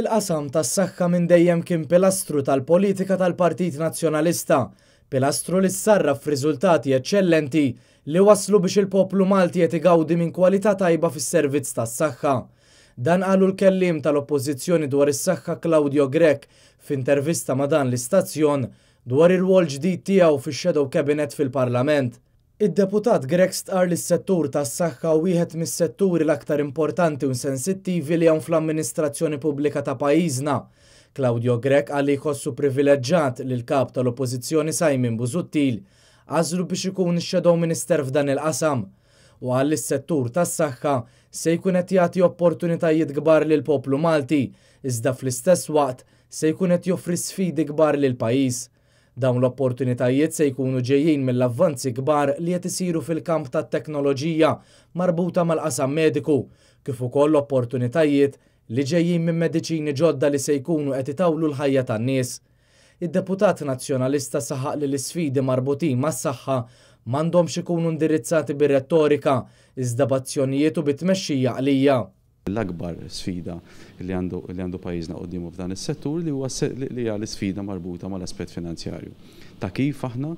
Il-qasam tas-saħħa minn dejjem kien pilastru tal-politika tal-Partit Nazzjonalista, pilastru li sarraf f'riżultati eċċellenti li waslu biex il-poplu Malti jeti gawdi minn kwalità tajba fis-servizz tas-saħħa. Dan qalu l-kellim tal-Oppożizzjoni dwar is-saħħa Claudio Grek f'intervista ma' dan l-istazzjon dwar ir-rwol ġdid tiegħu fix-Shadow Cabinet fil-Parlament. Id-deputat Greg Star li s-settur tas saħħa wieħed mis-setturi l-aktar importanti u sensittivi li hawn fl-amministrazzjoni pubblika ta' pajjiżna. Claudio Grek għalli jħossu privileġġat li l-kap tal-oppożizzjoni Sajmin Buzuttil għażlu biex ikun ix-xedow minister f'dan il-qasam u għalli s-settur tas saxħa se jkun qed jagħti opportunitajiet kbar lil poplu Malti, iżda fl-istess waqt se jkun qed joffri sfidi kbar lil pajjiż. Dawn l-opportunitajiet se jkunu ġejjin mill-avvanzi kbar li qed isiru fil-kamp tat-teknoloġija marbuta mal-qasam mediku, kif ukoll opportunitajiet li ġejjin minn mediċini ġodda li se jkunu qed itawlu l-ħajja tan-nies. Id-deputat nazzjonalista saħaq li l-isfidi marbutin mas-saħħa m'għandhomx ikunu indirizzati bir-retorika, iżda bazzjonijiet u bitmexxija għalija. L-akbar sfida li għandu pajizna qoddimu f'dan is-settur li huwa li hija l-sfida marbuta mal-aspett finanzjarju. Ta' kif aħna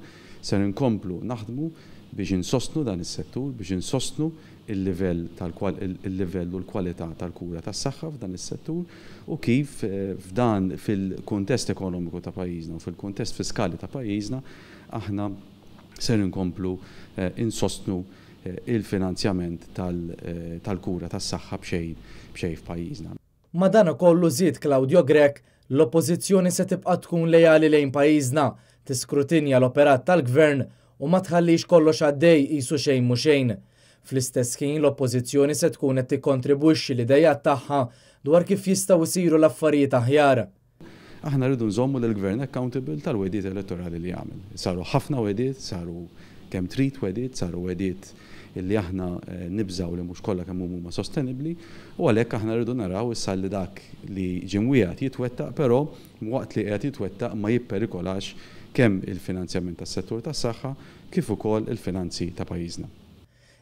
ser nkomplu naħdmu biex insostnu dan is-settur, biex insostnu il-livell il u l-kwalità tal-kura tas saħħa f'dan is-settur u kif eh, f'dan fil-kuntest ekonomiku ta' pajjiżna u fil kontest fiskali ta' pajjiżna aħna ser inkomplu eh, insostnu Eh, il-finanzjament eh, tal-kura tas-saħħa b'xejn b'xejn f'pajjiżna. dan ukollu żied Claudio Grek l-oppożizzjoni se tibqa' tkun lejali lejn pajjiżna, tiskrutinja l-operat tal-gvern u ma tħallix kollox għaddej qisu xejn mhu xejn. Fl-istess ħin l-oppożizzjoni se tkun qed tikkontribwixxi l-idejat tagħha dwar kif jistgħu jsiru l-affarijiet aħjar aħna rridu nżommu l-gvern accountable tal-wediet elettorali li jagħmel. Saru ħafna wediet, saru kemm trid wedit, saru wedit illi aħna eh, nibżaw li mhux kollha kemm huma sostenibbli u għalhekk aħna rridu naraw issa salli dak li ġimwijat jitwettaq però waqt li qed jitwettaq ma jipperikolax kemm il-finanzjament tas-settur tas-saħħa kif ukoll il-finanzi ta' pajjiżna.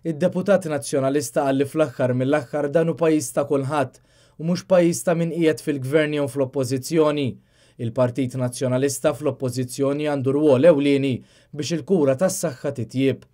Id-deputat nazzjonalista għalli fl-aħħar mill-aħħar danu pajjiż ta' kulħadd u mhux pajista min qiegħed fil-gvern jew fl-oppożizzjoni. fl oppożizzjoni Il-Partit Nazzjonalista fl-oppożizzjoni għandu rwol ewlieni biex il-kura tas-saħħa titjib.